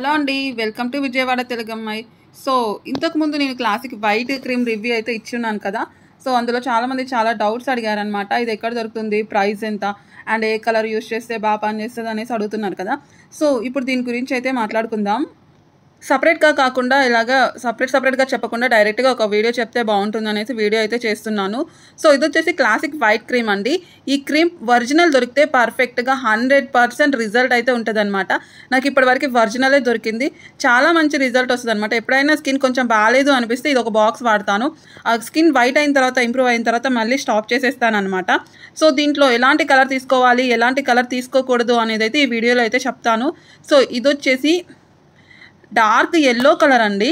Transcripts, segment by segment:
hello అండి welcome to Vijayawada తెలుగమ్మాయి so ఇంతకుముందు నేను క్లాసిక్ వైట్ క్రీమ్ రివ్యూ అయితే ఇచ్చి ఉన్నాను కదా సో అందులో చాలామంది చాలా డౌట్స్ అడిగారనమాట ఇది ఎక్కడ దొరుకుతుంది ప్రైస్ ఎంత అండ్ ఏ కలర్ యూస్ చేస్తే బాగా పనిచేస్తుంది అనేసి అడుగుతున్నారు కదా సో ఇప్పుడు దీని గురించి అయితే మాట్లాడుకుందాం సపరేట్గా కాకుండా ఇలాగ సపరేట్ సపరేట్గా చెప్పకుండా డైరెక్ట్గా ఒక వీడియో చెప్తే బాగుంటుంది అనేసి వీడియో అయితే చేస్తున్నాను సో ఇది వచ్చేసి క్లాసిక్ వైట్ క్రీమ్ అండి ఈ క్రీమ్ ఒరిజినల్ దొరికితే పర్ఫెక్ట్గా హండ్రెడ్ పర్సెంట్ రిజల్ట్ అయితే ఉంటుందన్నమాట నాకు ఇప్పటివరకు ఒరిజినలే దొరికింది చాలా మంచి రిజల్ట్ వస్తుంది అనమాట ఎప్పుడైనా స్కిన్ కొంచెం బాగాలేదు అనిపిస్తే ఇది ఒక బాక్స్ వాడతాను ఆ స్కిన్ వైట్ అయిన తర్వాత ఇంప్రూవ్ అయిన తర్వాత మళ్ళీ స్టాప్ అనమాట సో దీంట్లో ఎలాంటి కలర్ తీసుకోవాలి ఎలాంటి కలర్ తీసుకోకూడదు అనేది అయితే ఈ వీడియోలో అయితే చెప్తాను సో ఇది వచ్చేసి డార్క్ ఎల్లో కలర్ అండి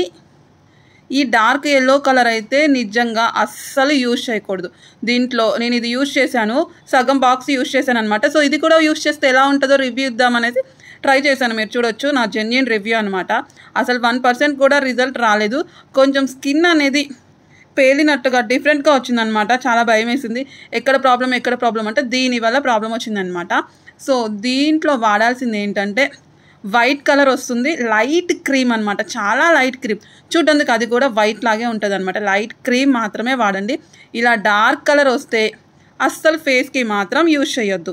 ఈ డార్క్ ఎల్లో కలర్ అయితే నిజంగా అస్సలు యూజ్ చేయకూడదు దీంట్లో నేను ఇది యూజ్ చేశాను సగం బాక్స్ యూజ్ చేశాను అనమాట సో ఇది కూడా యూజ్ చేస్తే ఎలా ఉంటుందో రివ్యూ ఇద్దామనేసి ట్రై చేశాను మీరు చూడొచ్చు నా జెన్యున్ రివ్యూ అనమాట అసలు వన్ పర్సెంట్ కూడా రిజల్ట్ రాలేదు కొంచెం స్కిన్ అనేది పేలినట్టుగా డిఫరెంట్గా వచ్చిందనమాట చాలా భయం వేసింది ఎక్కడ ప్రాబ్లం ఎక్కడ ప్రాబ్లం అంటే దీనివల్ల ప్రాబ్లం వచ్చిందనమాట సో దీంట్లో వాడాల్సింది ఏంటంటే వైట్ కలర్ వస్తుంది లైట్ క్రీమ్ అనమాట చాలా లైట్ క్రీమ్ చూడందుకు అది కూడా వైట్ లాగే ఉంటుంది అనమాట లైట్ క్రీమ్ మాత్రమే వాడండి ఇలా డార్క్ కలర్ వస్తే అస్సలు ఫేస్కి మాత్రం యూజ్ చేయొద్దు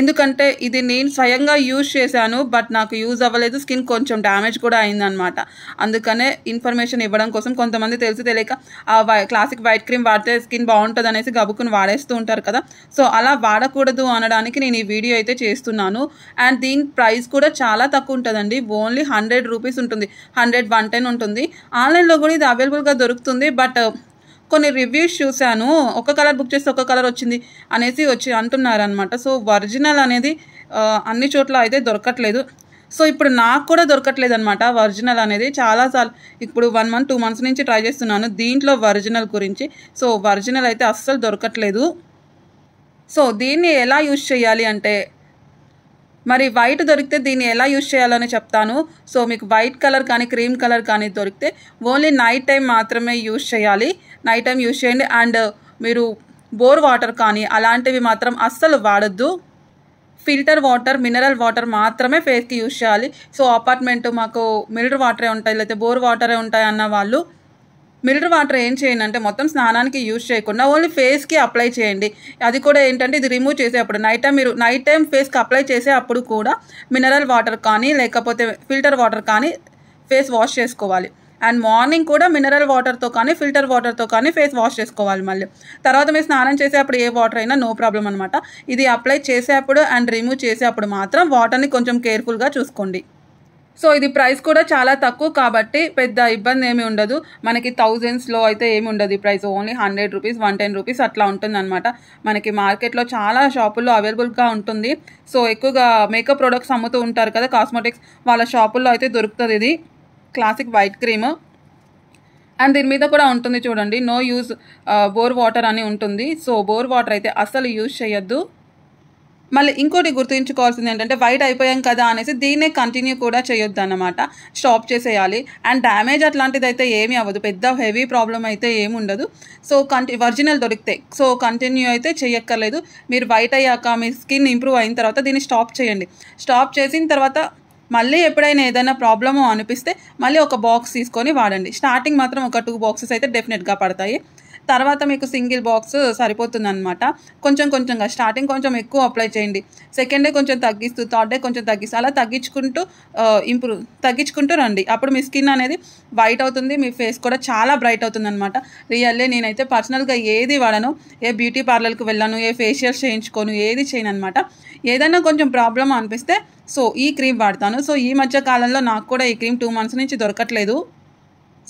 ఎందుకంటే ఇది నేను స్వయంగా యూజ్ చేశాను బట్ నాకు యూజ్ అవ్వలేదు స్కిన్ కొంచెం డ్యామేజ్ కూడా అయిందనమాట అందుకనే ఇన్ఫర్మేషన్ ఇవ్వడం కోసం కొంతమంది తెలిసి తెలియక ఆ క్లాసిక్ వైట్ క్రీమ్ వాడితే స్కిన్ బాగుంటుంది అనేసి గబుకుని వాడేస్తూ ఉంటారు కదా సో అలా వాడకూడదు అనడానికి నేను ఈ వీడియో అయితే చేస్తున్నాను అండ్ దీని ప్రైస్ కూడా చాలా తక్కువ ఉంటుందండి ఓన్లీ హండ్రెడ్ రూపీస్ ఉంటుంది హండ్రెడ్ వన్ టెన్ ఉంటుంది ఆన్లైన్లో కూడా ఇది అవైలబుల్గా దొరుకుతుంది బట్ కొన్ని రివ్యూస్ చూశాను ఒక కలర్ బుక్ చేస్తే ఒక కలర్ వచ్చింది అనేసి వచ్చి అంటున్నారనమాట సో ఒరిజినల్ అనేది అన్ని చోట్ల అయితే దొరకట్లేదు సో ఇప్పుడు నాకు కూడా దొరకట్లేదు అనమాట ఒరిజినల్ అనేది చాలాసార్లు ఇప్పుడు వన్ మంత్ టూ మంత్స్ నుంచి ట్రై చేస్తున్నాను దీంట్లో ఒరిజినల్ గురించి సో ఒరిజినల్ అయితే అస్సలు దొరకట్లేదు సో దీన్ని ఎలా యూజ్ చేయాలి అంటే మరి వైట్ దొరికితే దీన్ని ఎలా యూజ్ చేయాలని చెప్తాను సో మీకు వైట్ కలర్ కానీ క్రీమ్ కలర్ కానీ దొరికితే ఓన్లీ నైట్ టైం మాత్రమే యూజ్ చేయాలి నైట్ టైం యూజ్ చేయండి అండ్ మీరు బోర్ వాటర్ కానీ అలాంటివి మాత్రం అస్సలు వాడద్దు ఫిల్టర్ వాటర్ మినరల్ వాటర్ మాత్రమే ఫేస్కి యూజ్ చేయాలి సో అపార్ట్మెంట్ మాకు మినరల్ వాటరే ఉంటాయి లేకపోతే బోర్ వాటరే ఉంటాయి అన్న వాళ్ళు మిల్డ్ వాటర్ ఏం చేయండి అంటే మొత్తం స్నానానికి యూజ్ చేయకుండా ఓన్లీ ఫేస్కి అప్లై చేయండి అది కూడా ఏంటంటే ఇది రిమూవ్ చేసేప్పుడు నైట్ టైం మీరు నైట్ టైం ఫేస్కి అప్లై చేసే అప్పుడు కూడా మినరల్ వాటర్ కానీ లేకపోతే ఫిల్టర్ వాటర్ కానీ ఫేస్ వాష్ చేసుకోవాలి అండ్ మార్నింగ్ కూడా మినరల్ వాటర్తో కానీ ఫిల్టర్ వాటర్తో కానీ ఫేస్ వాష్ చేసుకోవాలి మళ్ళీ తర్వాత మీరు స్నానం చేసేప్పుడు ఏ వాటర్ అయినా నో ప్రాబ్లం అనమాట ఇది అప్లై చేసేప్పుడు అండ్ రిమూవ్ చేసేప్పుడు మాత్రం వాటర్ని కొంచెం కేర్ఫుల్గా చూసుకోండి సో ఇది ప్రైస్ కూడా చాలా తక్కువ కాబట్టి పెద్ద ఇబ్బంది ఏమి ఉండదు మనకి థౌజండ్స్లో అయితే ఏమి ఉండదు ఈ price only hundred rupees one ten rupees అట్లా ఉంటుంది అనమాట మనకి మార్కెట్లో చాలా షాపుల్లో అవైలబుల్గా ఉంటుంది సో ఎక్కువగా మేకప్ ప్రొడక్ట్స్ అమ్ముతూ ఉంటారు కదా కాస్మెటిక్స్ వాళ్ళ షాపుల్లో అయితే దొరుకుతుంది ఇది క్లాసిక్ వైట్ క్రీమ్ అండ్ దీని మీద కూడా ఉంటుంది చూడండి నో యూజ్ బోర్ వాటర్ అని ఉంటుంది సో బోర్ వాటర్ అయితే అస్సలు యూజ్ చేయొద్దు మళ్ళీ ఇంకోటి గుర్తుంచుకోవాల్సింది ఏంటంటే వైట్ అయిపోయాం కదా అనేసి దీన్నే కంటిన్యూ కూడా చేయొద్దు అనమాట స్టాప్ చేసేయాలి అండ్ డ్యామేజ్ అట్లాంటిది అయితే ఏమీ అవ్వదు పెద్ద హెవీ ప్రాబ్లం అయితే ఏమి ఉండదు సో కంటి ఒరిజినల్ దొరికితే సో కంటిన్యూ అయితే చేయక్కర్లేదు మీరు వైట్ అయ్యాక మీ స్కిన్ ఇంప్రూవ్ అయిన తర్వాత దీన్ని స్టాప్ చేయండి స్టాప్ చేసిన తర్వాత మళ్ళీ ఎప్పుడైనా ఏదైనా ప్రాబ్లమో అనిపిస్తే మళ్ళీ ఒక బాక్స్ తీసుకొని వాడండి స్టార్టింగ్ మాత్రం ఒక టూ బాక్సెస్ అయితే డెఫినెట్గా పడతాయి తర్వాత మీకు సింగిల్ బాక్స్ సరిపోతుంది అనమాట కొంచెం కొంచెంగా స్టార్టింగ్ కొంచెం ఎక్కువ అప్లై చేయండి సెకండ్ డే కొంచెం తగ్గిస్తూ థర్డ్ డే కొంచెం తగ్గిస్తూ అలా తగ్గించుకుంటూ ఇంప్రూవ్ తగ్గించుకుంటూ రండి అప్పుడు మీ స్కిన్ అనేది వైట్ అవుతుంది మీ ఫేస్ కూడా చాలా బ్రైట్ అవుతుంది అనమాట రియల్లీ నేనైతే పర్సనల్గా ఏది వాడను ఏ బ్యూటీ పార్లర్కి వెళ్ళాను ఏ ఫేషియల్స్ చేయించుకోను ఏది చేయను అనమాట ఏదైనా కొంచెం ప్రాబ్లం అనిపిస్తే సో ఈ క్రీమ్ వాడతాను సో ఈ మధ్య కాలంలో నాకు కూడా ఈ క్రీమ్ టూ మంత్స్ నుంచి దొరకట్లేదు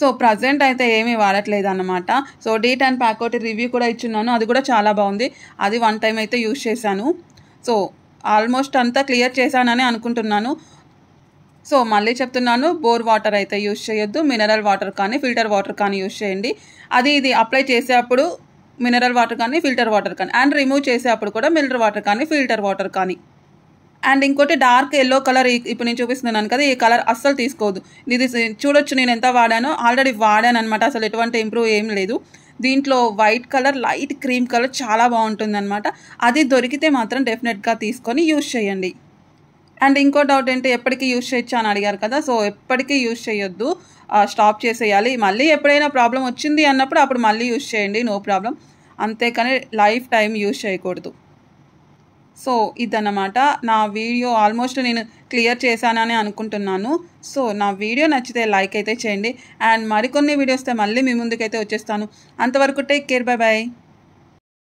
సో ప్రజెంట్ అయితే ఏమీ వాడట్లేదు అనమాట సో డేట్ అండ్ ప్యాక్ ఒకటి రివ్యూ కూడా ఇచ్చున్నాను అది కూడా చాలా బాగుంది అది వన్ టైం అయితే యూజ్ చేశాను సో ఆల్మోస్ట్ అంతా క్లియర్ చేశానని అనుకుంటున్నాను సో మళ్ళీ చెప్తున్నాను బోర్ వాటర్ అయితే యూజ్ చేయొద్దు మినరల్ వాటర్ కానీ ఫిల్టర్ వాటర్ కానీ యూజ్ చేయండి అది ఇది అప్లై అప్పుడు మినరల్ వాటర్ కానీ ఫిల్టర్ వాటర్ కానీ అండ్ రిమూవ్ అప్పుడు కూడా మినరల్ వాటర్ కానీ ఫిల్టర్ వాటర్ కానీ అండ్ ఇంకోటి డార్క్ ఎల్లో కలర్ ఇప్పుడు నేను చూపిస్తున్నాను కదా ఈ కలర్ అస్సలు తీసుకోవద్దు ఇది చూడొచ్చు నేను ఎంత వాడానో ఆల్రెడీ వాడాను అనమాట అసలు ఎటువంటి ఇంప్రూవ్ ఏం లేదు దీంట్లో white colour light cream colour చాలా బాగుంటుంది అనమాట అది దొరికితే మాత్రం డెఫినెట్గా తీసుకొని యూజ్ చేయండి అండ్ ఇంకో డౌట్ ఏంటి ఎప్పటికీ యూజ్ చేయొచ్చు అని అడిగారు కదా సో ఎప్పటికీ యూజ్ చేయొద్దు స్టాప్ చేసేయాలి మళ్ళీ ఎప్పుడైనా ప్రాబ్లం వచ్చింది అన్నప్పుడు అప్పుడు మళ్ళీ యూజ్ చేయండి నో ప్రాబ్లం అంతేకాని లైఫ్ టైం యూజ్ చేయకూడదు సో ఇదన్నమాట నా వీడియో ఆల్మోస్ట్ నేను క్లియర్ చేశానని అనుకుంటున్నాను సో నా వీడియో నచ్చితే లైక్ అయితే చేయండి అండ్ మరికొన్ని వీడియోస్తే మళ్ళీ మీ ముందుకైతే వచ్చేస్తాను అంతవరకు టేక్ కేర్ బై బాయ్